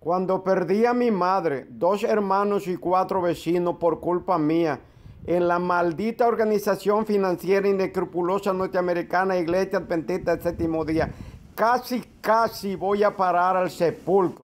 Cuando perdí a mi madre, dos hermanos y cuatro vecinos por culpa mía, en la maldita organización financiera inescrupulosa norteamericana, Iglesia Adventista del Séptimo Día, casi, casi voy a parar al sepulcro.